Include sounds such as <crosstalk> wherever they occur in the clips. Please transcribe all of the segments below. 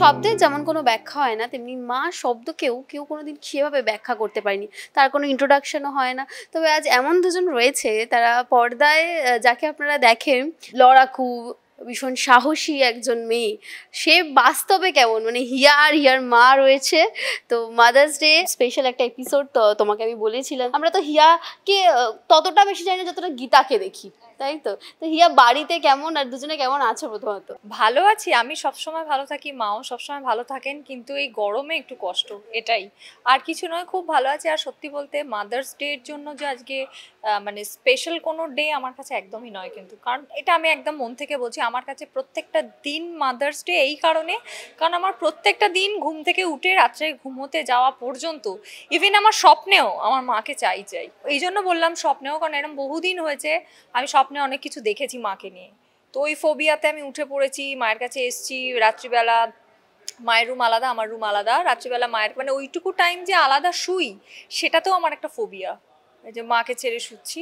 শব্দের যেমন কোনো ব্যাখ্যা হয় না তেমনি মা শব্দকেও কেউ কোনোদিন সেভাবে ব্যাখ্যা করতে পারেনি তার কোনো ইন্ট্রোডাকশনও হয় না তবে আজ এমন দুজন রয়েছে তারা পর্দায় যাকে আপনারা দেখেন লড়াকু ভীষণ সাহসী একজন মেয়ে সে বাস্তবে কেমন মানে হিয়া আর হিয়ার মা রয়েছে তো মাদার্স ডে স্পেশাল একটা এপিসোড তো তোমাকে আমি বলেছিলাম আমরা তো হিয়াকে ততটা বেশি জানি না যতটা গীতাকে দেখি তাই তো তো হিয়া বাড়িতে কেমন আর দুজনে কেমন আছো প্রথমত ভালো আছি আমি সবসময় ভালো থাকি মাও সবসময় ভালো থাকেন কিন্তু এই গরমে একটু কষ্ট এটাই আর কিছু নয় খুব ভালো আছে আর সত্যি বলতে মাদার্স ডে এর জন্য যে আজকে মানে স্পেশাল কোনো ডে আমার কাছে একদমই নয় কিন্তু কারণ এটা আমি একদম মন থেকে বলছি আমার কাছে প্রত্যেকটা দিন মাদার্স ডে এই কারণে কারণ আমার প্রত্যেকটা দিন ঘুম থেকে উঠে রাত্রে ঘুমোতে যাওয়া পর্যন্ত ইভেন আমার স্বপ্নেও আমার মাকে চাই চাই এই জন্য বললাম স্বপ্নেও কারণ এরকম বহুদিন হয়েছে আমি স্বপ্নে অনেক কিছু দেখেছি মাকে নিয়ে তো ওই ফোবিয়াতে আমি উঠে পড়েছি মায়ের কাছে এসছি রাত্রিবেলা মায়ের রুম আলাদা আমার রুম আলাদা রাত্রিবেলা মায়ের মানে ওইটুকু টাইম যে আলাদা শুই সেটাতেও আমার একটা ফোবিয়া যে মাকে ছেড়ে শুচ্ছি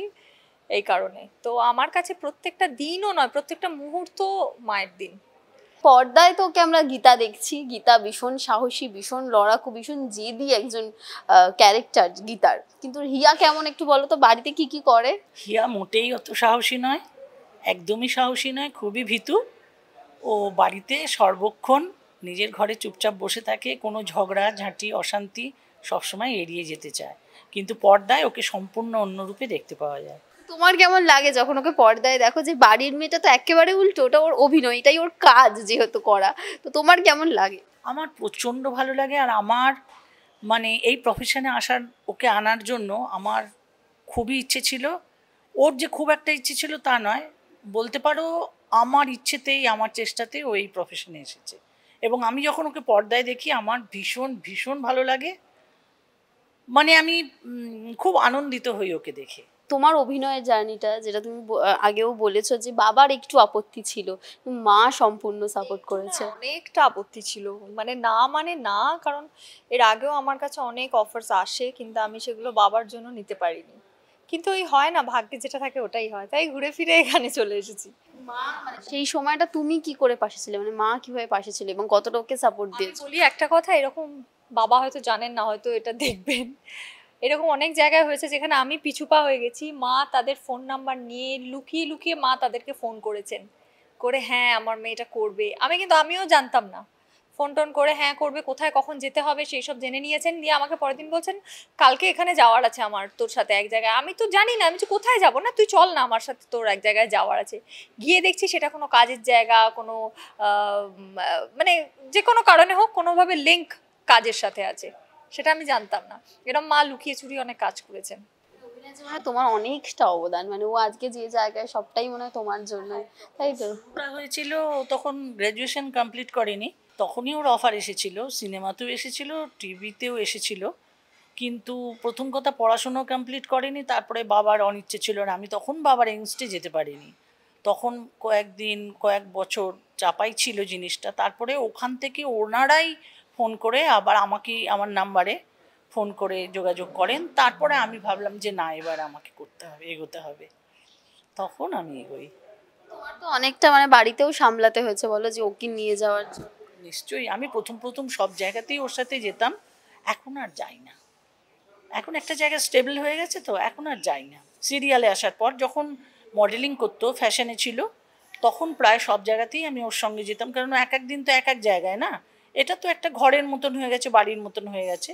এই কারণে তো আমার কাছে প্রত্যেকটা দিনও নয় প্রত্যেকটা মুহূর্ত মায়ের দিন পর্দায় তোকে আমরা গীতা দেখছি গীতা ভীষণ সাহসী ভীষণ লড়াকু ভীষণ জেদি একজন ক্যারেক্টার গীতার কিন্তু হিয়া কেমন একটু বলো তো বাড়িতে কি কি করে হিয়া মোটেই অত সাহসী নয় একদমই সাহসী নয় খুবই ভীতু ও বাড়িতে সর্বক্ষণ নিজের ঘরে চুপচাপ বসে থাকে কোনো ঝগড়া ঝাঁটি অশান্তি সবসময় এড়িয়ে যেতে চায় কিন্তু পর্দায় ওকে সম্পূর্ণ অন্যরূপে দেখতে পাওয়া যায় তোমার কেমন লাগে যখন ওকে পর্দায় দেখো যে বাড়ির মেয়েটা তো একেবারে উল্টো ওটা ওর অভিনয় এটাই ওর কাজ যেহেতু করা তো তোমার কেমন লাগে আমার প্রচণ্ড ভালো লাগে আর আমার মানে এই প্রফেশনে আসার ওকে আনার জন্য আমার খুবই ইচ্ছে ছিল ওর যে খুব একটা ইচ্ছে ছিল তা নয় বলতে পারো আমার ইচ্ছেতেই আমার চেষ্টাতেই ও এই প্রফেশনে এসেছে এবং আমি যখন ওকে পর্দায় দেখি আমার ভীষণ ভীষণ ভালো লাগে মানে আমি খুব আনন্দিত হই ওকে দেখে তোমার অভিনয়ের জার্নিটা যেটা তুমি আগেও বলেছো যে বাবার একটু আপত্তি ছিল মা সম্পূর্ণ সাপোর্ট করেছে অনেকটা আপত্তি ছিল মানে না মানে না কারণ এর আগেও আমার কাছে অনেক অফার্স আসে কিন্তু আমি সেগুলো বাবার জন্য নিতে পারিনি কিন্তু ওই হয় না ভাগ্যে যেটা থাকে ওটাই হয় তাই ঘুরে ফিরে এখানে চলে এসেছি মা মানে সেই সময়টা তুমি কি করে পাশে ছিলে মানে মা কিভাবে পাশে ছিল এবং কতটা ওকে সাপোর্ট দিয়েছো বলি একটা কথা এরকম বাবা হয়তো জানেন না হয়তো এটা দেখবেন এরকম অনেক জায়গায় হয়েছে যেখানে আমি পিছুপা হয়ে গেছি মা তাদের ফোন নাম্বার নিয়ে লুকিয়ে লুকিয়ে মা তাদেরকে ফোন করেছেন করে হ্যাঁ আমার মেয়েটা করবে আমি কিন্তু আমিও জানতাম না ফোন টোন করে হ্যাঁ করবে কোথায় কখন যেতে হবে সেই সব জেনে নিয়েছেন দিয়ে আমাকে পরের দিন বলছেন কালকে এখানে যাওয়ার আছে আমার তোর সাথে এক জায়গায় আমি তো জানি না আমি তো কোথায় যাব না তুই চল না আমার সাথে তোর এক জায়গায় যাওয়ার আছে গিয়ে দেখছি সেটা কোনো কাজের জায়গা কোনো মানে যে কোনো কারণে হোক কোনোভাবে লিঙ্ক কাজের সাথে আছে সেটা আমি জানতাম না এরম মা লুকিয়ে চুরি অনেক কাজ করেছেন তোমার অনেকটা অবদান মানে ও আজকে যে জায়গায় সবটাই মনে হয় তোমার জন্য তাই তো হয়েছিল তখন গ্র্যাজুয়েশন কমপ্লিট করেনি তখনই ওর অফার এসেছিল সিনেমাতেও এসেছিল টিভিতেও এসেছিল কিন্তু প্রথম কথা পড়াশুনো কমপ্লিট করেনি তারপরে বাবার অনিচ্ছে ছিল না আমি তখন বাবার এগেনস্টে যেতে পারিনি তখন কয়েকদিন কয়েক বছর চাপাই ছিল জিনিসটা তারপরে ওখান থেকে ওনারাই ফোন করে আবার আমাকে আমার নাম্বারে ফোন করে যোগাযোগ করেন তারপরে আমি ভাবলাম যে না এবার আমাকে করতে হবে এগোতে হবে তখন আমি এগোই তো অনেকটা মানে বাড়িতেও সামলাতে হয়েছে বলো যে ওকে নিয়ে যাওয়ার নিশ্চয়ই আমি প্রথম প্রথম সব জায়গাতেই ওর সাথে যেতাম এখন আর যাই না এখন একটা জায়গা স্টেবল হয়ে গেছে তো এখন আর যাই না সিরিয়ালে আসার পর যখন মডেলিং করতো ফ্যাশনে ছিল তখন প্রায় সব জায়গাতেই আমি ওর সঙ্গে যেতাম কারণ এক এক দিন তো এক এক জায়গায় না এটা তো একটা ঘরের মতন হয়ে গেছে বাড়ির মতন হয়ে গেছে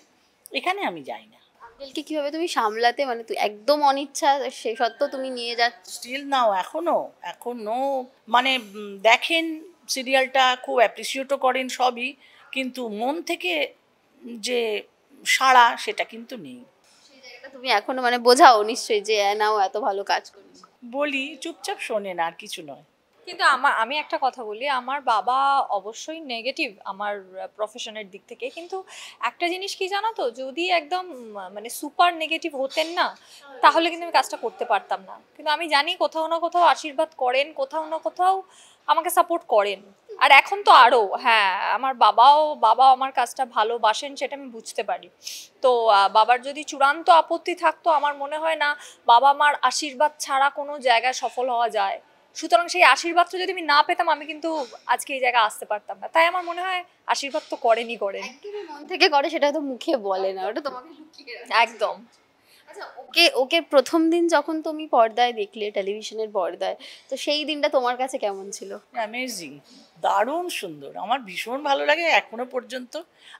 এখানে আমি যাই না আঙ্কেলকে কিভাবে তুমি সামলাতে মানে তুই একদম অনিচ্ছা সে সত্ত্বেও তুমি নিয়ে যা স্টিল নাও এখনো এখনো মানে দেখেন সিরিয়ালটা খুব অ্যাপ্রিসিয়েটও করেন সবই কিন্তু মন থেকে যে সাড়া সেটা কিন্তু নেই তুমি এখনো মানে বোঝাও নিশ্চয়ই যে হ্যাঁ, নাও এত ভালো কাজ করি বলি চুপচাপ শোনে না আর কিছু নয় কিন্তু আমার আমি একটা কথা বলি আমার বাবা অবশ্যই নেগেটিভ আমার প্রফেশনের দিক থেকে কিন্তু একটা জিনিস কি জানো তো যদি একদম মানে সুপার নেগেটিভ হতেন না তাহলে কিন্তু আমি কাজটা করতে পারতাম না কিন্তু আমি জানি কোথাও না কোথাও আশীর্বাদ করেন কোথাও না কোথাও আমাকে সাপোর্ট করেন আর এখন তো আরও হ্যাঁ আমার বাবাও বাবা আমার কাজটা ভালোবাসেন সেটা আমি বুঝতে পারি তো বাবার যদি চূড়ান্ত আপত্তি থাকতো আমার মনে হয় না বাবা মার আশীর্বাদ ছাড়া কোনো জায়গায় সফল হওয়া যায় সুতরাং সেই আশীর্বাদটা যদি আমি না পেতাম আমি কিন্তু আজকে এই জায়গায় আসতে পারতাম না তাই আমার মনে হয় আশীর্বাদ তো করেনি করে মন থেকে করে সেটা তো মুখে বলে না ওটা তোমাকে একদম আচ্ছা, ওকে ওকে প্রথম দিন যখন তুমি পর্দায় দেখলে টেলিভিশনের পর্দায় তো সেই দিনটা তোমার কাছে কেমন ছিল অ্যামেজিং দারুণ সুন্দর আমার ভীষণ ভালো লাগে এখনো পর্যন্ত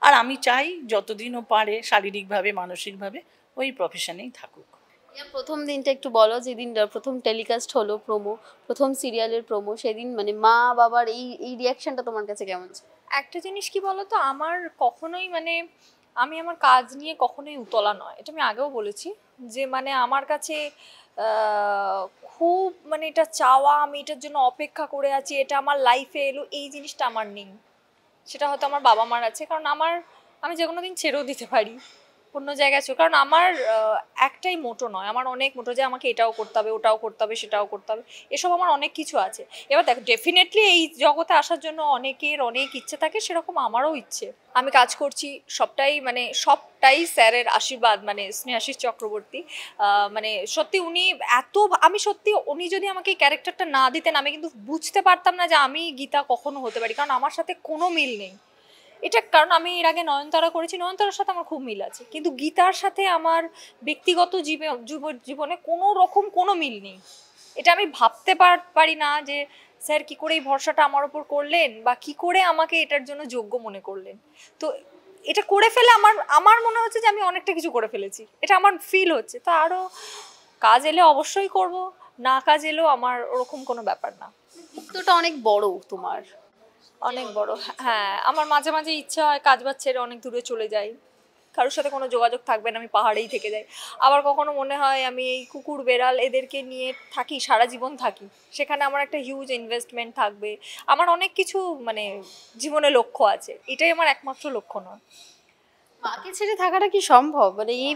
আর আমি চাই যতদিন ও পারে শারীরিকভাবে মানসিকভাবে ওই প্রফেশনেই থাকুক প্রথম দিনটা একটু বলো যেদিন প্রথম টেলিকাস্ট হলো প্রোমো প্রথম সিরিয়ালের প্রোমো সেদিন মানে মা বাবার এই এই রিয়াকশনটা তোমার কাছে কেমন ছিল একটা জিনিস কি বলতো আমার কখনোই মানে আমি আমার কাজ নিয়ে কখনোই উতলা নয় এটা আমি আগেও বলেছি যে মানে আমার কাছে খুব মানে এটা চাওয়া আমি এটার জন্য অপেক্ষা করে আছি এটা আমার লাইফে এলো এই জিনিসটা আমার নেই সেটা হয়তো আমার বাবা মার আছে কারণ আমার আমি যে কোনো দিন ছেড়েও দিতে পারি অন্য জায়গায় ছিল কারণ আমার একটাই মোটো নয় আমার অনেক মোটো যে আমাকে এটাও করতে হবে ওটাও করতে হবে সেটাও করতে হবে এসব আমার অনেক কিছু আছে এবার দেখো ডেফিনেটলি এই জগতে আসার জন্য অনেকের অনেক ইচ্ছে থাকে সেরকম আমারও ইচ্ছে আমি কাজ করছি সবটাই মানে সবটাই স্যারের আশীর্বাদ মানে স্নেহাশিস চক্রবর্তী মানে সত্যি উনি এত আমি সত্যি উনি যদি আমাকে এই ক্যারেক্টারটা না দিতেন আমি কিন্তু বুঝতে পারতাম না যে আমি গীতা কখনো হতে পারি কারণ আমার সাথে কোনো মিল নেই এটা কারণ আমি এর আগে নয়নতারা করেছি নয়নতারার সাথে আমার খুব মিল আছে কিন্তু গীতার সাথে আমার ব্যক্তিগত জীবন জীবনে কোনো রকম কোনো মিল নেই এটা আমি ভাবতে পারি না যে স্যার কি করে এই ভরসাটা আমার ওপর করলেন বা কি করে আমাকে এটার জন্য যোগ্য মনে করলেন তো এটা করে ফেলে আমার আমার মনে হচ্ছে যে আমি অনেকটা কিছু করে ফেলেছি এটা আমার ফিল হচ্ছে তো আরও কাজ এলে অবশ্যই করব না কাজ এলেও আমার ওরকম কোনো ব্যাপার না তো অনেক বড় তোমার অনেক বড় হ্যাঁ আমার মাঝে মাঝে ইচ্ছা হয় কাজ বাজ ছেড়ে অনেক দূরে চলে যাই কারোর সাথে কোনো যোগাযোগ থাকবে না আমি পাহাড়েই থেকে যাই আবার কখনো মনে হয় আমি এই কুকুর বেড়াল এদেরকে নিয়ে থাকি সারা জীবন থাকি সেখানে আমার একটা হিউজ ইনভেস্টমেন্ট থাকবে আমার অনেক কিছু মানে জীবনে লক্ষ্য আছে এটাই আমার একমাত্র লক্ষ্য নয় মাকে ছেড়ে থাকাটা কি সম্ভব মানে এই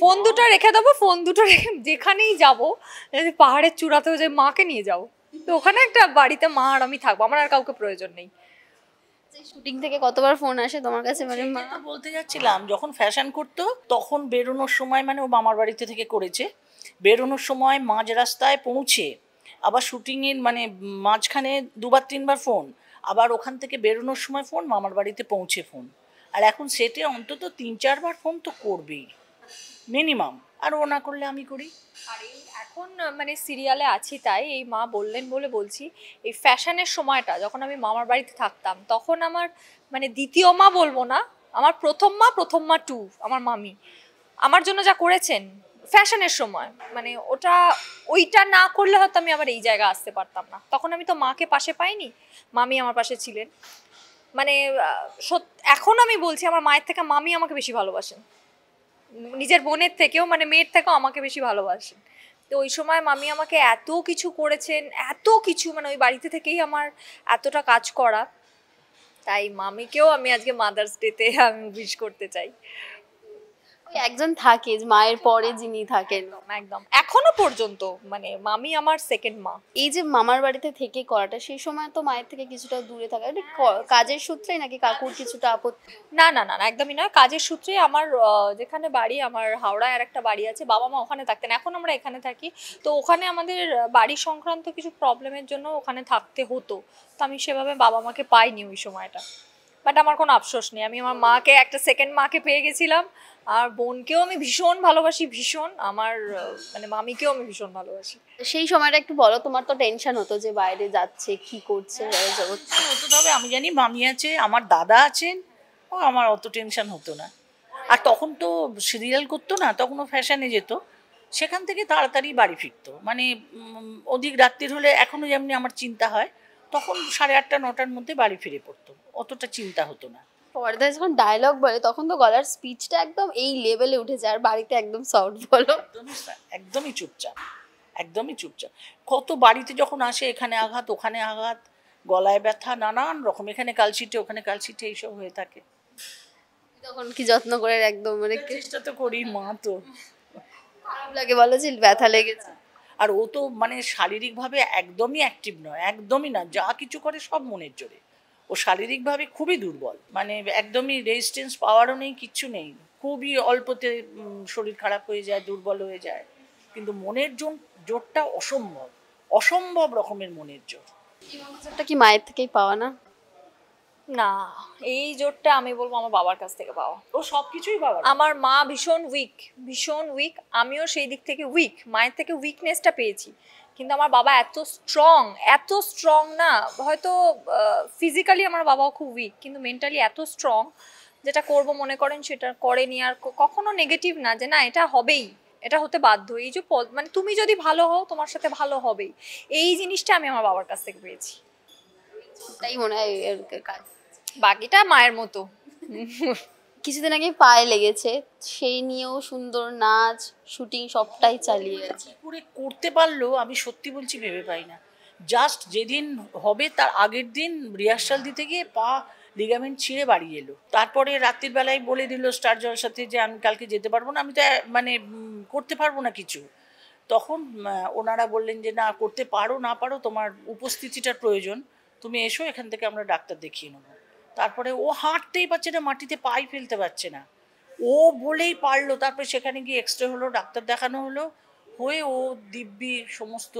ফোন দুটো রেখে দেবো ফোন দুটো রেখে যেখানেই যাবো পাহাড়ের চূড়াতেও যে মাকে নিয়ে যাবো তো ওখানে একটা বাড়িতে মা আর আমি থাকবো আমার আর কাউকে প্রয়োজন নেই শুটিং থেকে কতবার ফোন আসে তোমার কাছে মানে মা বলতে যাচ্ছিলাম যখন ফ্যাশন করতো তখন বেরোনোর সময় মানে ও মামার বাড়িতে থেকে করেছে বেরোনোর সময় মাঝ রাস্তায় পৌঁছে আবার শুটিংয়ের মানে মাঝখানে দুবার তিনবার ফোন আবার ওখান থেকে বেরোনোর সময় ফোন মামার বাড়িতে পৌঁছে ফোন আর এখন সেটে অন্তত তিন চারবার ফোন তো করবেই মিনিমাম আর ও না করলে আমি করি আর এই এখন মানে সিরিয়ালে আছি তাই এই মা বললেন বলে বলছি এই ফ্যাশনের সময়টা যখন আমি মামার বাড়িতে থাকতাম তখন আমার মানে দ্বিতীয় মা বলবো না আমার প্রথম মা প্রথম মা টু আমার মামি আমার জন্য যা করেছেন ফ্যাশনের সময় মানে ওটা ওইটা না করলে হয়তো আমি আবার এই জায়গা আসতে পারতাম না তখন আমি তো মাকে পাশে পাইনি মামি আমার পাশে ছিলেন মানে এখন আমি বলছি আমার মায়ের থেকে মামি আমাকে বেশি ভালোবাসেন নিজের বোনের থেকেও মানে মেয়ের থেকেও আমাকে বেশি ভালোবাসেন তো ওই সময় মামি আমাকে এত কিছু করেছেন এত কিছু মানে ওই বাড়িতে থেকেই আমার এতটা কাজ করা তাই মামিকেও আমি আজকে মাদার্স ডেতে আমি উইশ করতে চাই একজন থাকে মায়ের পরে যিনি থাকেন একদম এখনো পর্যন্ত মানে মামি আমার সেকেন্ড মা এই যে মামার বাড়িতে থেকে করাটা সেই সময় তো মায়ের থেকে কিছুটা দূরে থাকা হ্যাঁ। কাজের সূত্রে নাকি কাকুর কিছুটা আপত্তি না না না একদমই না কাজের সূত্রে আমার যেখানে বাড়ি আমার হাওড়ায় আর একটা বাড়ি আছে বাবা মা ওখানে থাকতেন এখন আমরা এখানে থাকি তো ওখানে আমাদের বাড়ি সংক্রান্ত কিছু প্রবলেমের জন্য ওখানে থাকতে হতো তো আমি সেভাবে বাবা মাকে পাইনি ওই সময়টা বাট আমার কোনো আফসোস নেই আমি আমার মাকে একটা সেকেন্ড মাকে পেয়ে গেছিলাম আর বোনকেও আমি ভীষণ ভালোবাসি ভীষণ আমার মানে মামিকেও আমি ভীষণ ভালোবাসি সেই সময়টা একটু বলো তোমার তো টেনশন হতো যে বাইরে যাচ্ছে কি করছে হ্যাঁ, হতো তবে আমি জানি মামি আছে আমার দাদা আছেন ও আমার অত টেনশন হতো না আর তখন তো সিরিয়াল করতো না তখনও ফ্যাশনে যেত সেখান থেকে তাড়াতাড়ি বাড়ি ফিরতো মানে অধিক রাত্রির হলে এখনও যেমনি আমার চিন্তা হয় তখন সাড়ে আটটা নটার মধ্যে বাড়ি ফিরে পড়তো অতটা চিন্তা হতো না পর্দায় যখন ডায়লগ বলে তখন তো গলার স্পিচটা একদম এই লেভেলে উঠে যায় আর বাড়িতে একদম সাউন্ড বলো একদমই চুপচাপ একদমই চুপচাপ কত বাড়িতে যখন আসে এখানে আঘাত ওখানে আঘাত গলায় ব্যথা নানান রকম এখানে কালসিটে ওখানে কালশিটে এইসব হয়ে থাকে তখন কি যত্ন করে একদম মানে চেষ্টা তো করি মা তো খারাপ লাগে বলো যে ব্যথা লেগেছে আর ও তো মানে শারীরিকভাবে একদমই অ্যাক্টিভ নয় একদমই না যা কিছু করে সব মনের জোরে ও শারীরিকভাবে খুবই দুর্বল মানে একদমই রেজিস্টেন্স পাওয়ারও নেই কিচ্ছু নেই খুবই অল্পতে শরীর খারাপ হয়ে যায় দুর্বল হয়ে যায় কিন্তু মনের জোর জোরটা অসম্ভব অসম্ভব রকমের মনের জোর জোরটা কি মায়ের থেকেই পাওয়া না না এই জোরটা আমি বলবো আমার বাবার কাছ থেকে পাওয়া ও সব কিছুই বাবা আমার মা ভীষণ উইক ভীষণ উইক আমিও সেই দিক থেকে উইক মায়ের থেকে উইকনেসটা পেয়েছি কিন্তু আমার বাবা এত স্ট্রং এত স্ট্রং না হয়তো ফিজিক্যালি আমার বাবাও খুব উইক কিন্তু মেন্টালি এত স্ট্রং যেটা করব মনে করেন সেটা করেনি আর কখনো নেগেটিভ না যে না এটা হবেই এটা হতে বাধ্য এই যে মানে তুমি যদি ভালো হও তোমার সাথে ভালো হবেই এই জিনিসটা আমি আমার বাবার কাছ থেকে পেয়েছি তাই মনে হয় বাকিটা মায়ের মতো <laughs> কিছুদিন আগে পায়ে লেগেছে সেই নিয়েও সুন্দর নাচ শুটিং সবটাই চালিয়ে আছে করে করতে পারলো আমি সত্যি বলছি ভেবে পাই না জাস্ট যেদিন হবে তার আগের দিন রিহার্সাল দিতে গিয়ে পা লিগামেন্ট ছিঁড়ে বাড়ি এলো তারপরে রাত্রির বেলায় বলে দিল স্টার জয়ের সাথে যে আমি কালকে যেতে পারবো না আমি তো মানে করতে পারবো না কিছু তখন ওনারা বললেন যে না করতে পারো না পারো তোমার উপস্থিতিটার প্রয়োজন তুমি এসো এখান থেকে আমরা ডাক্তার দেখিয়ে নেবো তারপরে ও হাঁটতেই পারছে না মাটিতে পাই ফেলতে পারছে না ও বলেই পারলো তারপরে সেখানে গিয়ে এক্সরে হলো ডাক্তার দেখানো হলো হয়ে ও দিব্যি সমস্ত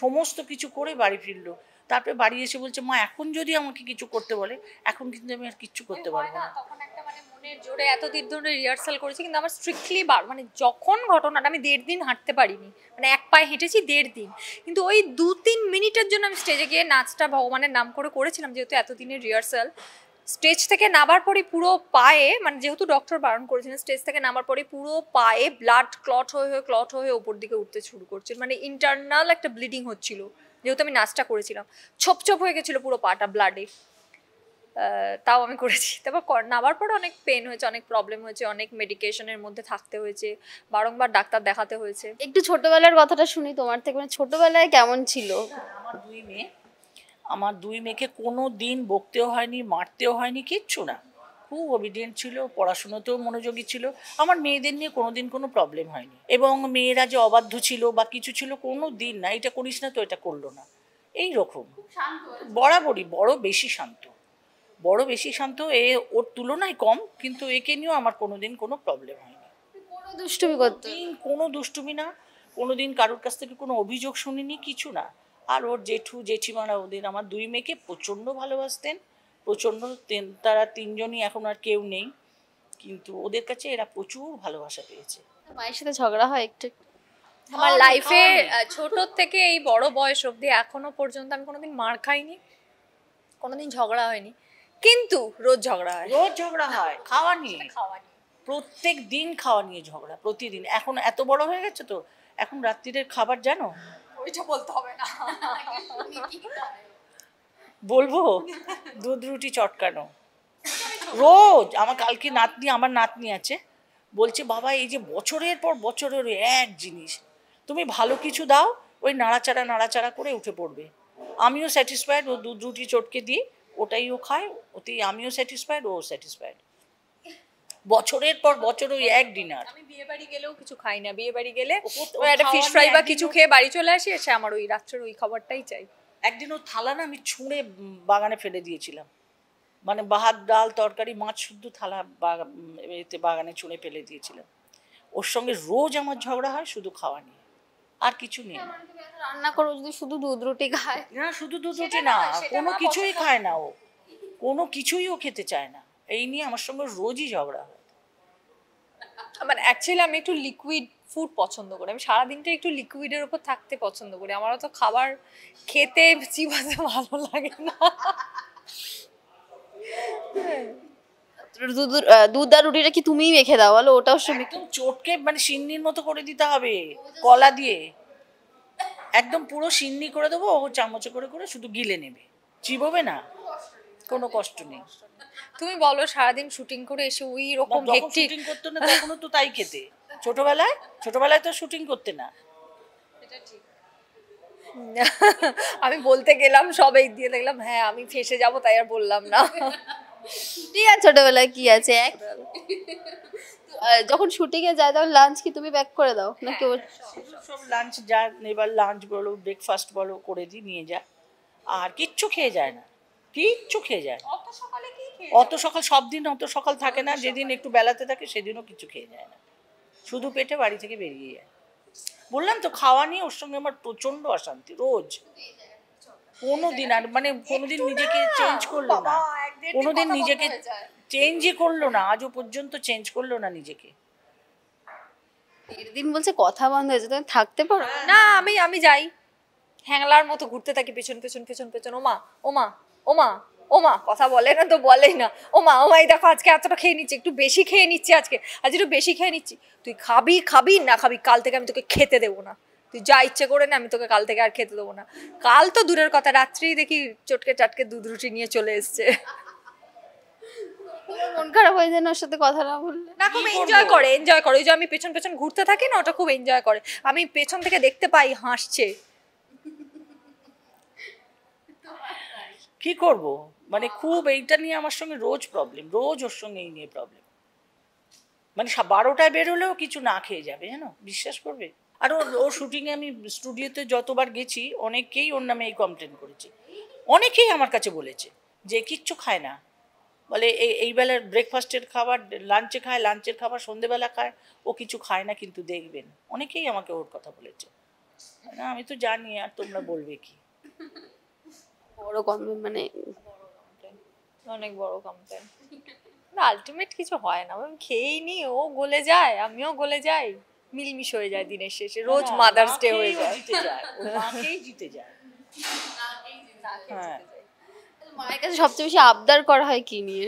সমস্ত কিছু করে বাড়ি ফিরলো তারপরে বাড়ি এসে বলছে মা এখন যদি আমাকে কিছু করতে বলে এখন কিন্তু আমি আর কিচ্ছু করতে মানে পারবো না দিনের জোরে এত দিন ধরে রিহার্সাল করেছি কিন্তু আমার স্ট্রিক্টলি বার মানে যখন ঘটনাটা আমি দেড় দিন হাঁটতে পারিনি মানে এক পায়ে হেঁটেছি দেড় দিন কিন্তু ওই দু তিন মিনিটের জন্য আমি স্টেজে গিয়ে নাচটা ভগবানের নাম করে করেছিলাম যেহেতু এতদিনের রিহার্সাল স্টেজ থেকে নামার পরে পুরো পায়ে মানে যেহেতু ডক্টর বারণ করেছিলেন স্টেজ থেকে নামার পরে পুরো পায়ে ব্লাড ক্লট হয়ে হয়ে ক্লট হয়ে ওপর দিকে উঠতে শুরু করছিল মানে ইন্টারনাল একটা ব্লিডিং হচ্ছিল যেহেতু আমি নাচটা করেছিলাম ছোপ ছোপ হয়ে গেছিলো পুরো পাটা ব্লাডে তাও আমি করেছি তারপর নামার পরে অনেক পেন হয়েছে অনেক প্রবলেম হয়েছে অনেক মেডিকেশনের মধ্যে থাকতে হয়েছে বারংবার ডাক্তার দেখাতে হয়েছে একটু ছোটবেলার কথাটা শুনি তোমার থেকে মানে ছোটবেলায় কেমন ছিল আমার দুই মেয়ে আমার দুই মেয়েকে কোনো দিন বকতেও হয়নি মারতেও হয়নি কিচ্ছু না খুব অভিডিয়েন্ট ছিল পড়াশুনোতেও মনোযোগী ছিল আমার মেয়েদের নিয়ে কোনো দিন কোনো প্রবলেম হয়নি এবং মেয়েরা যে অবাধ্য ছিল বা কিছু ছিল কোনো দিন না এটা করিস না তো এটা করলো না এই রকম বরাবরই বড় বেশি শান্ত বড় বেশি শান্ত এ ওর তুলনায় কম কিন্তু একে নিয়েও আমার কোনোদিন কোনো প্রবলেম হয়নি কোনো দুষ্টুমি করতেন কোনো দুষ্টুমি না কোনোদিন কারোর কাছ থেকে কোনো অভিযোগ শুনিনি কিছু না আর ওর জেঠু জেঠিমারা ওদের আমার দুই মেয়েকে প্রচণ্ড ভালোবাসতেন প্রচণ্ড তারা তিনজনই এখন আর কেউ নেই কিন্তু ওদের কাছে এরা প্রচুর ভালোবাসা পেয়েছে মায়ের সাথে ঝগড়া হয় একটু আমার লাইফে ছোট থেকে এই বড় বয়স অবধি এখনো পর্যন্ত আমি কোনোদিন মার খাইনি কোনোদিন ঝগড়া হয়নি কিন্তু রোজ ঝগড়া হয় রোজ ঝগড়া হয় খাওয়া নিয়ে প্রত্যেক দিন খাওয়া নিয়ে ঝগড়া প্রতিদিন এখন এত বড় হয়ে গেছে তো এখন রাত্রিরের খাবার জানো ওইটা বলতে হবে না বলবো দুধ রুটি চটকানো রোজ আমার কালকে নাতনি আমার নাতনি আছে বলছে বাবা এই যে বছরের পর বছরের এক জিনিস তুমি ভালো কিছু দাও ওই নাড়াচাড়া নাড়াচাড়া করে উঠে পড়বে আমিও স্যাটিসফাইড ও দুধ রুটি চটকে দিই ওটাই ও খায় ওতেই আমিও স্যাটিসফাইড ও স্যাটিসফাইড বছরের পর বছর ওই এক ডিনার আমি বিয়ে বাড়ি গেলেও কিছু খাই না বিয়ে বাড়ি গেলে একটা ফিশ ফ্রাই বা কিছু খেয়ে বাড়ি চলে আসি এসে আমার ওই রাত্রের ওই খাবারটাই চাই একদিন ওর থালা না আমি ছুঁড়ে বাগানে ফেলে দিয়েছিলাম মানে ভাত ডাল তরকারি মাছ শুদ্ধ থালা এতে বাগানে ছুঁড়ে ফেলে দিয়েছিলাম ওর সঙ্গে রোজ আমার ঝগড়া হয় শুধু খাওয়া নিয়ে আর কিছু নেই রান্না করো যদি শুধু দুধ রুটি খায় না শুধু দুধ রুটি না কোনো কিছুই খায় না ও কোনো কিছুই ও খেতে চায় না এই নিয়ে আমার সঙ্গে রোজই ঝগড়া হয় মানে অ্যাকচুয়ালি আমি একটু লিকুইড ফুড পছন্দ করি আমি সারাদিনটা একটু লিকুইডের উপর থাকতে পছন্দ করি আমারও তো খাবার খেতে চিবাতে ভালো লাগে না হ্যাঁ। দুধ আর রুটিটা কি তুমিই মেখে দাও বলো ওটাও শুনি একদম চটকে মানে সিন্নির মতো করে দিতে হবে কলা দিয়ে একদম পুরো সিন্নি করে দেবো ও চামচে করে করে শুধু গিলে নেবে চিবোবে না কোনো কষ্ট নেই তুমি বলো সারাদিন শুটিং করে এসে ওই রকম হেকটিক শুটিং করতো না তখনও তো তাই খেতে ছোটবেলায় ছোটবেলায় তো শুটিং করতে না আমি বলতে গেলাম সবাই দিয়ে দেখলাম হ্যাঁ আমি ফেসে যাব তাই আর বললাম না ঠিক আছে ছোটবেলায় কি আছে এক যখন শুটিংয়ে যায় তখন লাঞ্চ কি তুমি ব্যাক করে দাও নাকি হ্যাঁ, হ্যাঁ, সব লাঞ্চ যা এবার লাঞ্চ বলো ব্রেকফাস্ট বলো করে দিই নিয়ে যা আর কিচ্ছু খেয়ে যায় না কিচ্ছু খেয়ে যায় অত সকাল সব দিন অত সকাল থাকে না যেদিন একটু বেলাতে থাকে সেদিনও কিছু খেয়ে যায় না শুধু পেটে বাড়ি থেকে বেরিয়ে যায় বললাম তো খাওয়া নিয়ে ওর সঙ্গে আমার প্রচণ্ড অশান্তি রোজ কোনো দিন আর মানে কোনো দিন নিজেকে চেঞ্জ করলো না কোনোদিন নিজেকে চেঞ্জই করলো না আজও পর্যন্ত চেঞ্জ করলো না নিজেকে দিন বলছে কথা বন্ধ হয়েছে তুমি থাকতে পারো না আমি আমি যাই হ্যাংলার মতো ঘুরতে থাকি পেছন পেছন পেছন পেছন ওমা ওমা ওমা ওমা কথা বলে না তো বলেই না ওমা ওমাই দেখো আজকে এতটা খেয়ে নিচ্ছি একটু বেশি খেয়ে নিচ্ছি আজকে আজ একটু বেশি খেয়ে নিচ্ছি তুই খাবি খাবি না খাবি কাল থেকে আমি তোকে খেতে দেবো না তুই যা ইচ্ছে করে না আমি তোকে কাল থেকে আর খেতে দেবো না কাল তো দূরের কথা রাত্রি দেখি চটকে চাটকে দুধ রুটি নিয়ে চলে এসছে মন খারাপ হয়ে যায় না ওর সাথে কথা না বললে না খুব এনজয় করে এনজয় করে ওই যে আমি পেছন পেছন ঘুরতে থাকি না ওটা খুব এনজয় করে আমি পেছন থেকে দেখতে পাই হাসছে কি করব মানে খুব এইটা নিয়ে আমার সঙ্গে রোজ প্রবলেম রোজ ওর সঙ্গে এই নিয়ে প্রবলেম মানে বারোটায় বেরোলেও কিছু না খেয়ে যাবে জানো বিশ্বাস করবে আর ওর ওর শুটিংয়ে আমি স্টুডিওতে যতবার গেছি অনেকেই ওর নামে এই কমপ্লেন করেছে অনেকেই আমার কাছে বলেছে যে কিচ্ছু খায় না বলে এই এই বেলার ব্রেকফাস্টের খাবার লাঞ্চে খায় লাঞ্চের খাবার সন্ধেবেলা খায় ও কিছু খায় না কিন্তু দেখবেন অনেকেই আমাকে ওর কথা বলেছে না আমি তো জানি আর তোমরা বলবে কি বড় কম মানে অনেক বড় কমপ্লেন না আলটিমেট কিছু হয় না আমি খেয়েই নি ও গলে যায় আমিও গলে যাই মিলমিশ হয়ে যায় দিনের শেষে রোজ মাদার্স ডে হয়ে যায় জিতে যায় জিতে যায় হ্যাঁ মায়ের কাছে সবচেয়ে বেশি আবদার করা হয় কি নিয়ে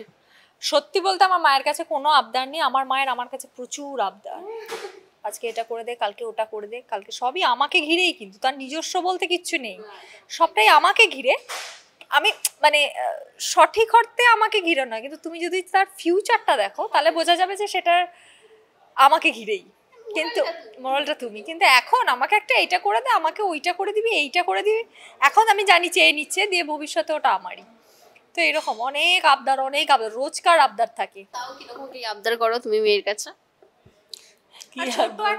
সত্যি বলতে আমার মায়ের কাছে কোনো আবদার নেই আমার মায়ের আমার কাছে প্রচুর আবদার আজকে এটা করে দে কালকে ওটা করে দে কালকে সবই আমাকে ঘিরেই কিন্তু তার নিজস্ব বলতে কিচ্ছু নেই সবটাই আমাকে ঘিরে আমি মানে সঠিক অর্থে আমাকে ঘিরে নয় কিন্তু তুমি যদি তার ফিউচারটা দেখো তাহলে বোঝা যাবে যে সেটার আমাকে ঘিরেই কিন্তু মরলটা তুমি কিন্তু এখন আমাকে একটা এইটা করে দে আমাকে ওইটা করে দিবি এইটা করে দিবি এখন আমি জানি চেয়ে নিচ্ছে দিয়ে ভবিষ্যতে ওটা আমারই তো এরকম অনেক আবদার অনেক আবদার রোজকার আবদার থাকে আবদার করো তুমি মেয়ের কাছে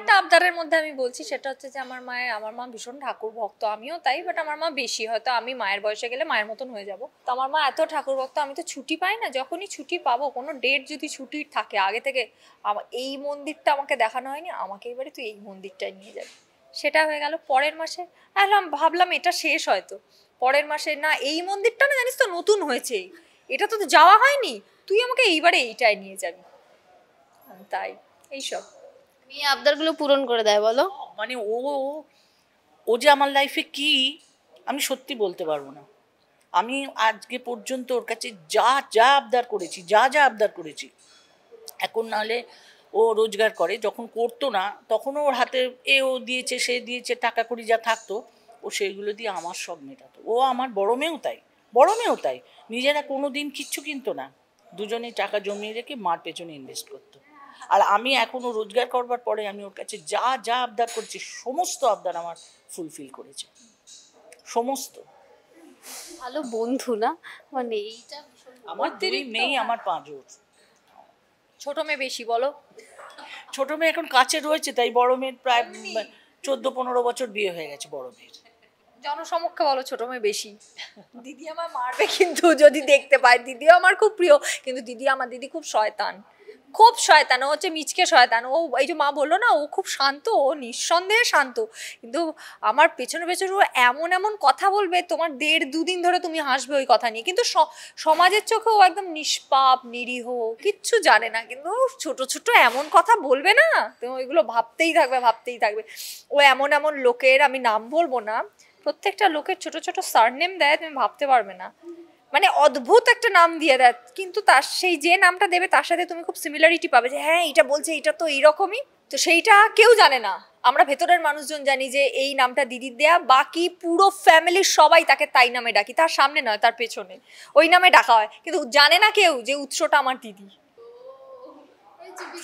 একটা আবদারের মধ্যে আমি বলছি সেটা হচ্ছে যে আমার মায়ের আমার মা ভীষণ ঠাকুর ভক্ত আমিও তাই বাট আমার মা বেশি হয়তো আমি মায়ের বয়সে গেলে মায়ের মতন হয়ে যাব তো আমার মা এত ঠাকুর ভক্ত আমি তো ছুটি পাই না যখনই ছুটি পাবো কোনো ডেট যদি ছুটি থাকে আগে থেকে এই মন্দিরটা আমাকে দেখানো হয়নি আমাকে এবারে তুই এই মন্দিরটায় নিয়ে যাবি সেটা হয়ে গেল পরের মাসে আমি ভাবলাম এটা শেষ হয়তো পরের মাসে না এই মন্দিরটা না জানিস তো নতুন হয়েছে এটা তো যাওয়া হয়নি তুই আমাকে এইবারে এইটাই নিয়ে যাবি তাই এইসব মেয়ে আবদারগুলো পূরণ করে দেয় বলো মানে ও ও যে আমার লাইফে কি আমি সত্যি বলতে পারবো না আমি আজকে পর্যন্ত ওর কাছে যা যা আবদার করেছি যা যা আবদার করেছি এখন নাহলে ও রোজগার করে যখন করতো না তখন ওর হাতে এ ও দিয়েছে সে দিয়েছে টাকা করি যা থাকতো ও সেইগুলো দিয়ে আমার সব মেটাতো ও আমার বড় মেয়েও তাই বড় মেয়েও তাই নিজেরা কোনো দিন কিচ্ছু কিনতো না দুজনে টাকা জমিয়ে রেখে মার পেছনে ইনভেস্ট করতো আর আমি এখনও রোজগার করবার পরে আমি ওর কাছে যা যা আবদার করছি সমস্ত আবদার আমার ফুলফিল করেছে সমস্ত ভালো বন্ধু না মানে এইটা আমার দুই মেয়ে আমার পাঁচজন ছোট মেয়ে বেশি বলো ছোট মেয়ে এখন কাছে রয়েছে তাই বড় মেয়ের প্রায় চোদ্দ পনেরো বছর বিয়ে হয়ে গেছে বড় মেয়ের জনসমক্ষে বলো ছোট মেয়ে বেশি দিদি আমার মারবে কিন্তু যদি দেখতে পায় দিদিও আমার খুব প্রিয় কিন্তু দিদি আমার দিদি খুব শয়তান খুব শয়তান ও হচ্ছে মিচকে শয়তান ও এই যে মা বললো না ও খুব শান্ত ও নিঃসন্দেহে শান্ত কিন্তু আমার পেছনে পেছনে ও এমন এমন কথা বলবে তোমার দেড় দুদিন ধরে তুমি হাসবে ওই কথা নিয়ে কিন্তু সমাজের চোখে ও একদম নিষ্পাপ নিরীহ কিচ্ছু জানে না কিন্তু ছোট ছোট এমন কথা বলবে না তুমি ওইগুলো ভাবতেই থাকবে ভাবতেই থাকবে ও এমন এমন লোকের আমি নাম বলবো না প্রত্যেকটা লোকের ছোট ছোট সারনেম দেয় তুমি ভাবতে পারবে না মানে অদ্ভুত একটা নাম দিয়ে দেয় কিন্তু তার সেই যে নামটা দেবে তার সাথে তুমি খুব সিমিলারিটি পাবে যে হ্যাঁ এটা বলছে এটা তো এইরকমই তো সেইটা কেউ জানে না আমরা ভেতরের মানুষজন জানি যে এই নামটা দিদির দেয়া বাকি পুরো ফ্যামিলির সবাই তাকে তাই নামে ডাকি তার সামনে নয় তার পেছনে ওই নামে ডাকা হয় কিন্তু জানে না কেউ যে উৎসটা আমার দিদি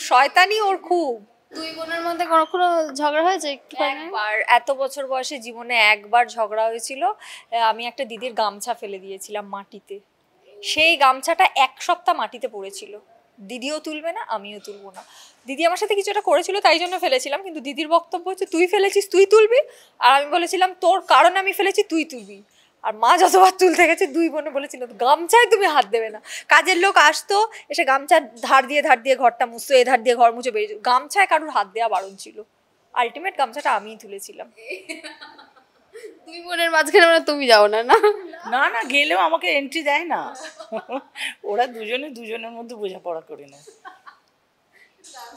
শয়তানি ওর খুব দুই বোনের মধ্যে কোনো ঝগড়া হয়েছে একবার এত বছর বয়সে জীবনে একবার ঝগড়া হয়েছিল আমি একটা দিদির গামছা ফেলে দিয়েছিলাম মাটিতে সেই গামছাটা এক সপ্তাহ মাটিতে পড়েছিল দিদিও তুলবে না আমিও তুলবো না দিদি আমার সাথে কিছু একটা করেছিল তাই জন্য ফেলেছিলাম কিন্তু দিদির বক্তব্য হচ্ছে তুই ফেলেছিস তুই তুলবি আর আমি বলেছিলাম তোর কারণ আমি ফেলেছি তুই তুলবি আর মা যতবার তুলতে গেছে দুই বোনে বলেছিল গামছায় তুমি হাত দেবে না কাজের লোক আসতো এসে গামছা ধার দিয়ে ধার দিয়ে ঘরটা মুছতো এ ধার দিয়ে ঘর মুছে বেরিয়ে গামছায় কারোর হাত দেওয়া বারণ ছিল আলটিমেট গামছাটা আমিই তুলেছিলাম দুই বোনের মাঝখানে মানে তুমি যাও না না না না গেলেও আমাকে এন্ট্রি দেয় না ওরা দুজনে দুজনের মধ্যে বোঝাপড়া করে না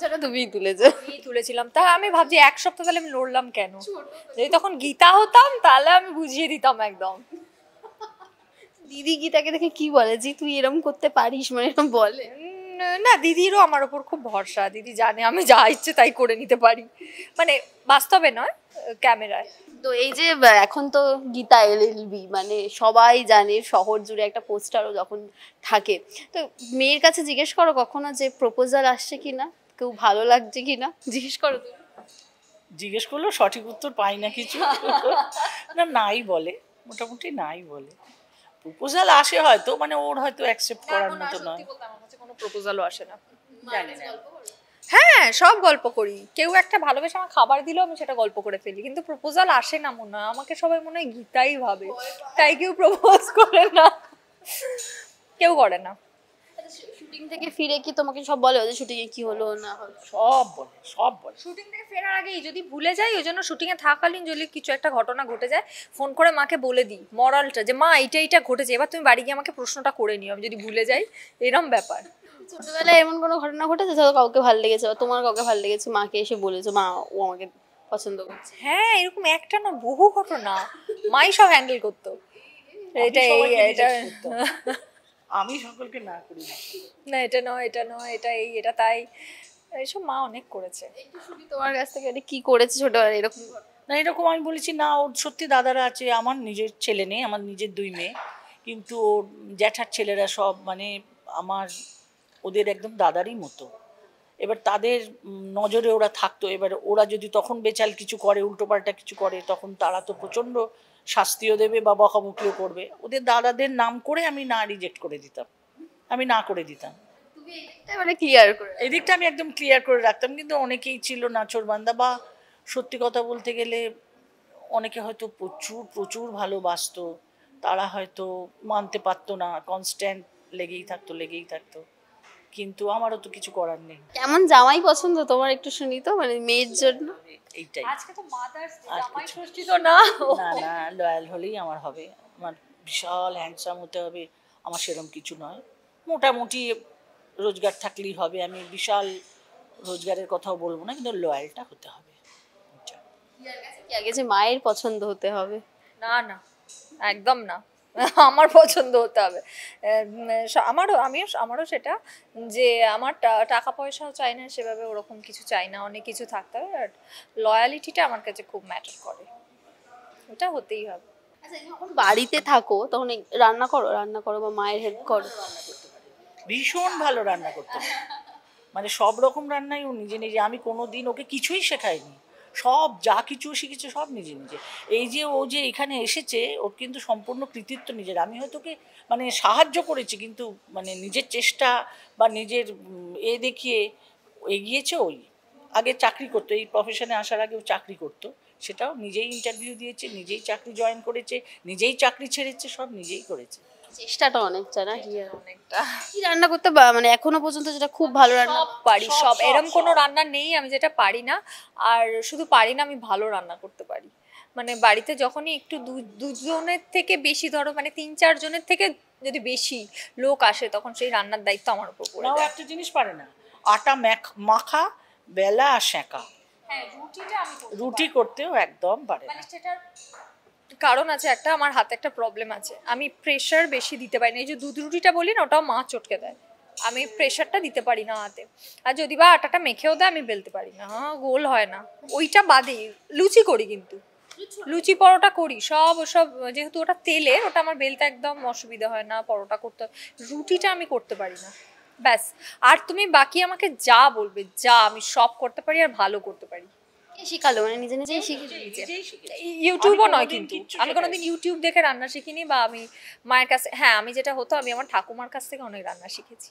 সেটা তুমিই তুলেছো আমি তুলেছিলাম তা আমি ভাবছি এক সপ্তাহ তাহলে আমি লড়লাম কেন যদি তখন গীতা হতাম তাহলে আমি বুঝিয়ে দিতাম একদম দিদি গীতাকে দেখে কি বলে যে তুই এরম করতে পারিস মানে এরম বলে না দিদিরও আমার ওপর খুব ভরসা দিদি জানে আমি যা ইচ্ছে তাই করে নিতে পারি মানে বাস্তবে নয় ক্যামেরায় তো এই যে এখন তো গীতা এলএলবি মানে সবাই জানে শহর জুড়ে একটা পোস্টারও যখন থাকে তো মেয়ের কাছে জিজ্ঞেস করো কখনো যে প্রপোজাল আসছে কি না কেউ ভালো লাগছে কি না জিজ্ঞেস করো তুমি জিজ্ঞেস করলেও সঠিক উত্তর পাই না কিছু না নাই বলে মোটামুটি নাই বলে প্রপোজাল আসে হয়তো মানে ওর হয়তো অ্যাকসেপ্ট করার মতো নয় কোনো প্রপোজালও আসে না মানে না হ্যাঁ সব গল্প করি কেউ একটা ভালোবেসে আমার খাবার দিলেও আমি সেটা গল্প করে ফেলি কিন্তু প্রপোজাল আসে না মনে হয় আমাকে সবাই মনে হয় গীতাই ভাবে তাই কেউ প্রপোজ করে না কেউ করে না আচ্ছা, শুটিং থেকে ফিরে কি তোমাকে সব বলে ওদের শুটিং এ কি হলো না হলো সব বলে সব বলে শুটিং থেকে ফেরার আগেই যদি ভুলে যাই ওই জন্য শুটিং এ থাকালীন যদি কিছু একটা ঘটনা ঘটে যায় ফোন করে মাকে বলে দিই মরালটা যে মা এইটা এইটা ঘটেছে এবার তুমি বাড়ি গিয়ে আমাকে প্রশ্নটা করে নিও আমি যদি ভুলে যাই এরম ব্যাপার ছোটবেলায় এমন কোনো ঘটনা ঘটেছে ধরো কাউকে ভালো লেগেছে বা তোমার কাউকে ভালো লেগেছে মাকে এসে বলেছে মা ও আমাকে পছন্দ করছে হ্যাঁ এরকম একটা না বহু ঘটনা মাই সব হ্যান্ডেল করতো এটাই এটা <laughs> আমি সকলকে না করি না এটা নয় এটা নয় এটা এই এটা তাই এইসব মা অনেক করেছে তোমার কাছ থেকে মানে কি করেছে ছোট এরকম না এরকম আমি বলেছি না ওর সত্যি দাদারা আছে আমার নিজের ছেলে নেই আমার নিজের দুই মেয়ে কিন্তু ওর জ্যাঠার ছেলেরা সব মানে আমার ওদের একদম দাদারই মতো এবার তাদের নজরে ওরা থাকতো এবার ওরা যদি তখন বেচাল কিছু করে উল্টোপাল্টা কিছু করে তখন তারা তো প্রচণ্ড শাস্তিও দেবে বা বকাবকিও করবে ওদের দাদাদের নাম করে আমি না রিজেক্ট করে দিতাম আমি না করে দিতাম ক্লিয়ার মানে এদিকটা আমি একদম ক্লিয়ার করে রাখতাম কিন্তু অনেকেই ছিল বান্দা বা সত্যি কথা বলতে গেলে অনেকে হয়তো প্রচুর প্রচুর ভালোবাসত তারা হয়তো মানতে পারতো না কনস্ট্যান্ট লেগেই থাকতো লেগেই থাকতো কিন্তু আমারও তো কিছু করার নেই কেমন জামাই পছন্দ তোমার একটু শুনি তো মানে মেয়ের জন্য এইটাই আজকে তো মাদার্স ডে জামাই ষষ্ঠী তো না না না লয়াল হলেই আমার হবে আমার বিশাল হ্যান্ডসাম হতে হবে আমার সেরকম কিছু নয় মোটামুটি রোজগার থাকলেই হবে আমি বিশাল রোজগারের কথাও বলবো না কিন্তু লয়ালটা হতে হবে আগে আচ্ছা। যে মায়ের পছন্দ হতে হবে না না একদম না <laughs> আমার পছন্দ হতে হবে আমারও আমিও আমারও সেটা যে আমার টাকা পয়সাও চাই না সেভাবে ওরকম কিছু চাই না অনেক কিছু থাকতে হবে বাট লয়ালিটিটা আমার কাছে খুব ম্যাটার করে ওটা হতেই হবে আচ্ছা, যখন বাড়িতে থাকো তখন রান্না করো রান্না করো বা মায়ের হেল্প করো ভীষণ ভালো রান্না করতে মানে সব রকম রান্নাই ও নিজে নিজে আমি কোনো দিন ওকে কিছুই শেখাইনি সব যা কিছু শিখেছে সব নিজে নিজে এই যে ও যে এখানে এসেছে ওর কিন্তু সম্পূর্ণ কৃতিত্ব নিজের আমি হয়তো কি মানে সাহায্য করেছি কিন্তু মানে নিজের চেষ্টা বা নিজের এ দেখিয়ে এগিয়েছে ওই আগে চাকরি করতো এই প্রফেশনে আসার আগে ও চাকরি করতো সেটাও নিজেই ইন্টারভিউ দিয়েছে নিজেই চাকরি জয়েন করেছে নিজেই চাকরি ছেড়েছে সব নিজেই করেছে চেষ্টাটা অনেকটা না অনেকটা কি রান্না করতে মানে এখনো পর্যন্ত যেটা খুব ভালো রান্না পারি সব এরম কোনো রান্না নেই আমি যেটা পারি না আর শুধু পারি না আমি ভালো রান্না করতে পারি মানে বাড়িতে যখনই একটু দু- দুজনের থেকে বেশি ধরো মানে তিন চারজনের থেকে যদি বেশি লোক আসে তখন সেই রান্নার দায়িত্ব আমার উপর পড়ে যায় একটা জিনিস পারে না আটা ম্যাখ- মাখা বেলা আর শেঁকা হ্যাঁ রুটিটা আমি রুটি করতেও একদম পারে না মানে সেটার কারণ আছে একটা আমার হাতে একটা প্রবলেম আছে আমি প্রেশার বেশি দিতে পারি না এই যে দুধ রুটিটা বলি না ওটাও মা চটকে দেয় আমি প্রেশারটা দিতে পারি না হাতে আর যদি বা আটাটা মেখেও দেয় আমি বেলতে পারি না হ্যাঁ, গোল হয় না ওইটা বাদে লুচি করি কিন্তু লুচি পরোটা করি সব সব যেহেতু ওটা তেলে ওটা আমার বেলতে একদম অসুবিধা হয় না পরোটা করতে রুটিটা আমি করতে পারি না ব্যাস আর তুমি বাকি আমাকে যা বলবে যা আমি সব করতে পারি আর ভালো করতে পারি শিখালো মানে নিজে নিজেই শিখে ইউটিউবও নয় কিন্তু আমি কোনোদিন ইউটিউব দেখে রান্না শিখিনি বা আমি মায়ের কাছে হ্যাঁ আমি যেটা হতো আমি আমার ঠাকুমার কাছ থেকে অনেক রান্না শিখেছি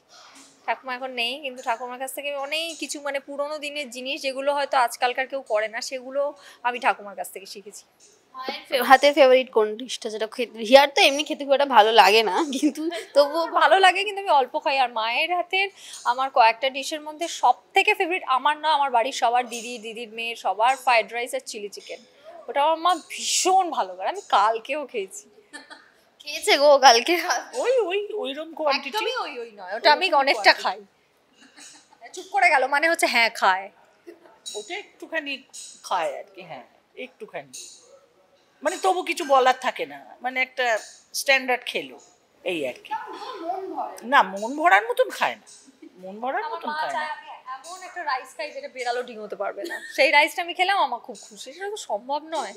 ঠাকুমা এখন নেই কিন্তু ঠাকুমার কাছ থেকে অনেক কিছু মানে পুরোনো দিনের জিনিস যেগুলো হয়তো আজকালকার কেউ করে না সেগুলো আমি ঠাকুমার কাছ থেকে শিখেছি হাতের ফেভারিট কোন ডিশটা যেটা হিয়ার তো এমনি খেতে খুব একটা ভালো লাগে না কিন্তু তবুও ভালো লাগে কিন্তু আমি অল্প খাই আর মায়ের হাতের আমার কয়েকটা ডিশের মধ্যে সব থেকে ফেভারিট আমার না আমার বাড়ির সবার দিদি দিদির মেয়ের সবার ফ্রাইড রাইস আর চিলি চিকেন ওটা আমার মা ভীষণ ভালো করে আমি কালকেও খেয়েছি খেয়েছে গো কালকে ওই ওই ওইরকম কোয়ান্টিটি একদমই ওই ওই নয় ওটা আমি অনেকটা খাই চুপ করে গেল মানে হচ্ছে হ্যাঁ খায় ওটা একটুখানি খায় আর কি হ্যাঁ একটুখানি মানে তবু কিছু বলার থাকে না মানে একটা স্ট্যান্ডার্ড খেলো এই আর কি না মন ভরার মতন খায় না মন ভরার মতন খায় না এমন একটা রাইস খাই যেটা বেড়ালো হতে পারবে না সেই রাইসটা আমি খেলাম আমার খুব খুশি সেটা তো সম্ভব নয়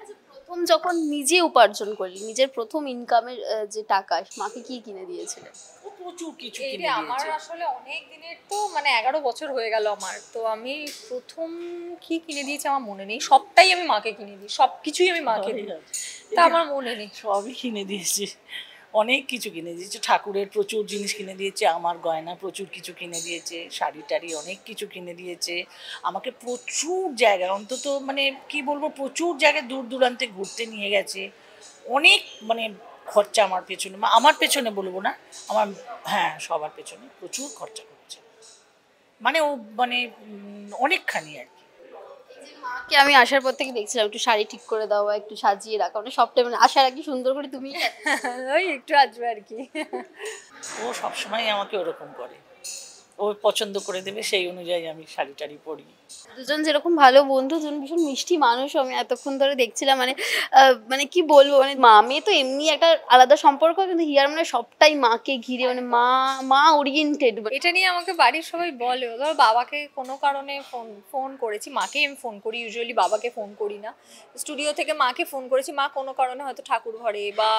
আচ্ছা, প্রথম যখন নিজে উপার্জন করলি নিজের প্রথম ইনকামের যে টাকা মাকে কি কিনে দিয়েছিলেন প্রচুর কিছু কিনে আমার আসলে অনেক দিনের তো মানে এগারো বছর হয়ে গেল আমার তো আমি প্রথম কি কিনে দিয়েছি আমার মনে নেই সবটাই আমি মাকে কিনে দিই সব কিছুই আমি মাকে দিই তা আমার মনে নেই সবই কিনে দিয়েছি অনেক কিছু কিনে দিয়েছে ঠাকুরের প্রচুর জিনিস কিনে দিয়েছে আমার গয়না প্রচুর কিছু কিনে দিয়েছে শাড়ি টাড়ি অনেক কিছু কিনে দিয়েছে আমাকে প্রচুর জায়গা অন্তত মানে কি বলবো প্রচুর জায়গায় দূর দূরান্তে ঘুরতে নিয়ে গেছে অনেক মানে খরচা আমার পেছনে আমার পেছনে বলবো না আমার হ্যাঁ সবার পেছনে প্রচুর খরচা করছে মানে ও মানে অনেকখানি আর কি আমি আসার পর থেকে দেখছিলাম একটু শাড়ি ঠিক করে দাও একটু সাজিয়ে রাখা মানে সবটাই মানে আসার কি সুন্দর করে তুমি <laughs> ওই একটু আসবে আর কি ও সবসময় আমাকে ওরকম করে ও পছন্দ করে দেবে সেই অনুযায়ী আমি শাড়ি টাড়ি পরি দুজন যেরকম ভালো বন্ধু দুজন ভীষণ মিষ্টি মানুষ আমি এতক্ষণ ধরে দেখছিলাম মানে মানে কি বলবো মানে মা মেয়ে তো এমনি একটা আলাদা সম্পর্ক কিন্তু হিয়ার মানে সবটাই মাকে ঘিরে মানে মা মা ওরিয়েন্টেড এটা নিয়ে আমাকে বাড়ির সবাই বলে ধর বাবাকে কোনো কারণে ফোন ফোন করেছি মাকে আমি ফোন করি ইউজুয়ালি বাবাকে ফোন করি না স্টুডিও থেকে মাকে ফোন করেছি মা কোনো কারণে হয়তো ঠাকুর ঘরে বা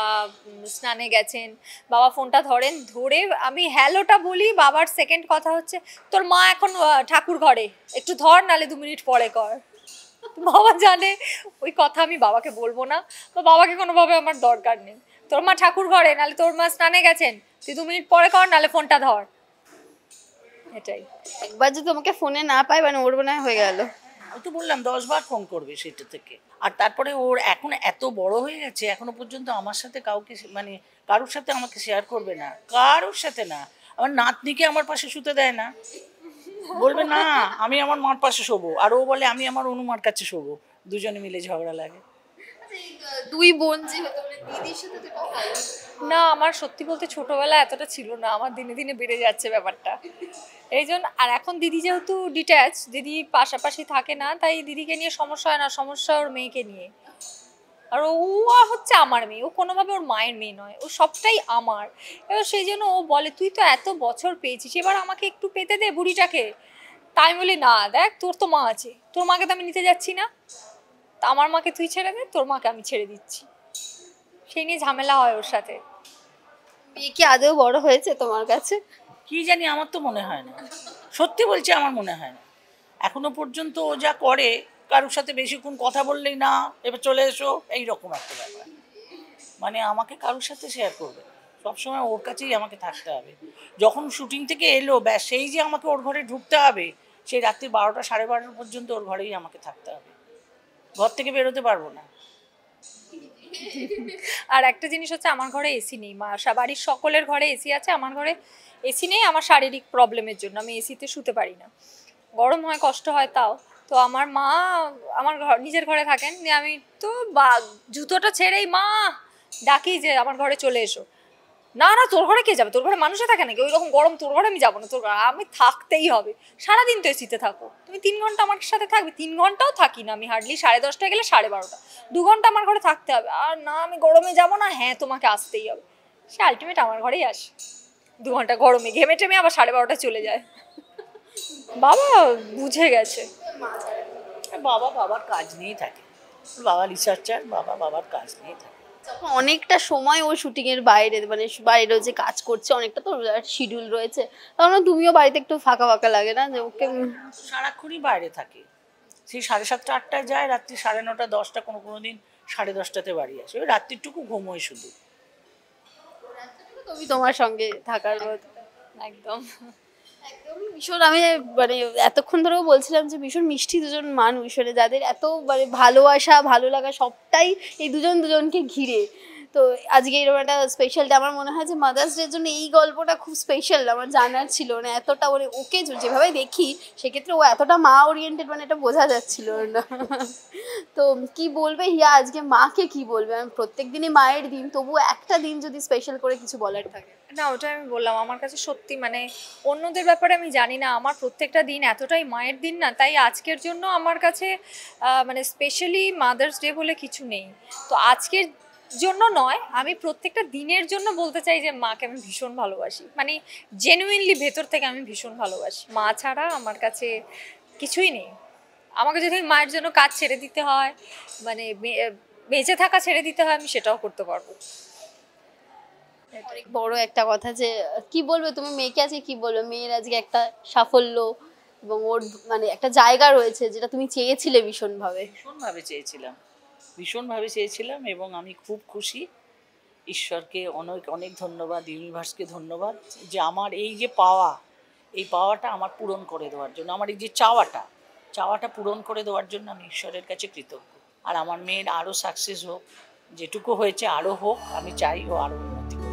স্নানে গেছেন বাবা ফোনটা ধরেন ধরে আমি হ্যালোটা বলি বাবার সেকেন্ড কথা কথা হচ্ছে তোর মা এখন ঠাকুর ঘরে একটু ধর নালে দু মিনিট পরে কর বাবা জানে ওই কথা আমি বাবাকে বলবো না বা বাবাকে কোনোভাবে আমার দরকার নেই তোর মা ঠাকুর ঘরে নালে তোর মা স্নানে গেছেন তুই দু মিনিট পরে কর নালে ফোনটা ধর এটাই একবার যদি তোমাকে ফোনে না পাই মানে ওর মনে হয়ে গেল আমি তো বললাম দশ বার ফোন করবে সেটা থেকে আর তারপরে ওর এখন এত বড় হয়ে গেছে এখনো পর্যন্ত আমার সাথে কাউকে মানে কারোর সাথে আমাকে শেয়ার করবে না কারোর সাথে না আমার নাতনিকে আমার পাশে শুতে দেয় না বলবে না আমি আমার মার পাশে শোবো আর ও বলে আমি আমার অনুমার কাছে শোবো দুজনে মিলে ঝগড়া লাগে আচ্ছা, দুই বোন না আমার সত্যি বলতে ছোটবেলা এতটা ছিল না আমার দিনে দিনে বেড়ে যাচ্ছে ব্যাপারটা এই জন্য আর এখন দিদি যেহেতু ডিট্যাচ দিদি পাশাপাশি থাকে না তাই দিদিকে নিয়ে সমস্যা হয় না সমস্যা ওর মেয়েকে নিয়ে আর ও হচ্ছে আমার মেয়ে ও কোনোভাবে ওর মায়ের মেয়ে নয় ও সবটাই আমার এবার সেই জন্য ও বলে তুই তো এত বছর পেয়েছিস এবার আমাকে একটু পেতে দে বুড়িটাকে তাই বলি না দেখ তোর তো মা আছে তোর মাকে তো আমি নিতে যাচ্ছি না তা আমার মাকে তুই ছেড়ে দে তোর মাকে আমি ছেড়ে দিচ্ছি সেই নিয়ে ঝামেলা হয় ওর সাথে মেয়ে কি আদৌ বড় হয়েছে তোমার কাছে কি জানি আমার তো মনে হয় না সত্যি বলছি আমার মনে হয় না এখনো পর্যন্ত ও যা করে কারোর সাথে বেশিক্ষণ কথা বললেই না এবার চলে এসো এই রকম একটা ব্যাপার মানে আমাকে কারোর সাথে শেয়ার করবে সবসময় ওর কাছেই আমাকে থাকতে হবে যখন শুটিং থেকে এলো ব্যাস সেই যে আমাকে ওর ঘরে ঢুকতে হবে সেই রাত্রি বারোটা সাড়ে বারোটা পর্যন্ত ওর ঘরেই আমাকে থাকতে হবে ঘর থেকে বেরোতে পারবো না আর একটা জিনিস হচ্ছে আমার ঘরে এসি নেই মা বাড়ির সকলের ঘরে এসি আছে আমার ঘরে এসি নেই আমার শারীরিক প্রবলেমের জন্য আমি এসিতে শুতে পারি না গরম হয় কষ্ট হয় তাও তো আমার মা আমার ঘর নিজের ঘরে থাকেন দিয়ে আমি তো বা জুতোটা ছেড়েই মা ডাকি যে আমার ঘরে চলে এসো না না তোর ঘরে কে যাবে তোর ঘরে মানুষে থাকে নাকি ওই রকম গরম তোর ঘরে আমি যাবো না তোর ঘরে আমি থাকতেই হবে সারাদিন তো এসিতে থাকো তুমি তিন ঘন্টা আমার সাথে থাকবে তিন ঘন্টাও থাকি না আমি হার্ডলি সাড়ে দশটায় গেলে সাড়ে বারোটা দু ঘন্টা আমার ঘরে থাকতে হবে আর না আমি গরমে যাবো না হ্যাঁ তোমাকে আসতেই হবে সে আলটিমেট আমার ঘরেই আসে দু ঘন্টা গরমে ঘেমে টেমে আবার সাড়ে বারোটায় চলে যায় বাবা বুঝে গেছে বাবা বাবার কাজ নিয়েই থাকে বাবা রিসার্চার বাবা বাবার কাজ নিয়েই থাকে অনেকটা সময় ও শুটিং এর বাইরে মানে বাইরেও যে কাজ করছে অনেকটা তো শিডিউল রয়েছে তখন তুমিও বাড়িতে একটু ফাঁকা ফাঁকা লাগে না যে ওকে সারাক্ষণই বাইরে থাকে সেই সাড়ে সাতটা আটটায় যায় রাত্রি সাড়ে নটা দশটা কোনো কোনো দিন সাড়ে দশটাতে বাড়ি আসে ওই রাত্রিটুকু ঘুমোয় শুধু তুমি তোমার সঙ্গে থাকার একদম ভীষণ আমি মানে এতক্ষণ ধরেও বলছিলাম যে ভীষণ মিষ্টি দুজন মানুষ মানে যাদের এত মানে ভালোবাসা ভালো লাগা সবটাই এই দুজন দুজনকে ঘিরে তো আজকে এরকম একটা স্পেশাল আমার মনে হয় যে মাদার্স ডের জন্য এই গল্পটা খুব স্পেশাল আমার জানার ছিল না এতটা ওর ওকে যেভাবে দেখি সেক্ষেত্রে ও এতটা মা ওরিয়েন্টেড মানে এটা বোঝা যাচ্ছিল না তো কি বলবে হিয়া আজকে মাকে কি বলবে আমি প্রত্যেক দিনই মায়ের দিন তবু একটা দিন যদি স্পেশাল করে কিছু বলার থাকে না ওটা আমি বললাম আমার কাছে সত্যি মানে অন্যদের ব্যাপারে আমি জানি না আমার প্রত্যেকটা দিন এতটাই মায়ের দিন না তাই আজকের জন্য আমার কাছে মানে স্পেশালি মাদার্স ডে বলে কিছু নেই তো আজকের জন্য নয় আমি প্রত্যেকটা দিনের জন্য বলতে চাই যে মাকে আমি ভীষণ ভালোবাসি মানে জেনুইনলি ভেতর থেকে আমি ভীষণ ভালোবাসি মা ছাড়া আমার কাছে কিছুই নেই আমাকে যদি মায়ের জন্য কাজ ছেড়ে দিতে হয় মানে বেঁচে থাকা ছেড়ে দিতে হয় আমি সেটাও করতে পারবো বড় একটা কথা যে কি বলবে তুমি মেয়েকে আজকে কি বলবে মেয়ের আজকে একটা সাফল্য এবং ওর মানে একটা জায়গা রয়েছে যেটা তুমি চেয়েছিলে ভীষণভাবে ভীষণভাবে চেয়েছিলাম ভীষণভাবে চেয়েছিলাম এবং আমি খুব খুশি ঈশ্বরকে অনেক অনেক ধন্যবাদ ইউনিভার্সকে ধন্যবাদ যে আমার এই যে পাওয়া এই পাওয়াটা আমার পূরণ করে দেওয়ার জন্য আমার এই যে চাওয়াটা চাওয়াটা পূরণ করে দেওয়ার জন্য আমি ঈশ্বরের কাছে কৃতজ্ঞ আর আমার মেয়ের আরও সাকসেস হোক যেটুকু হয়েছে আরও হোক আমি চাই ও আরও উন্নতি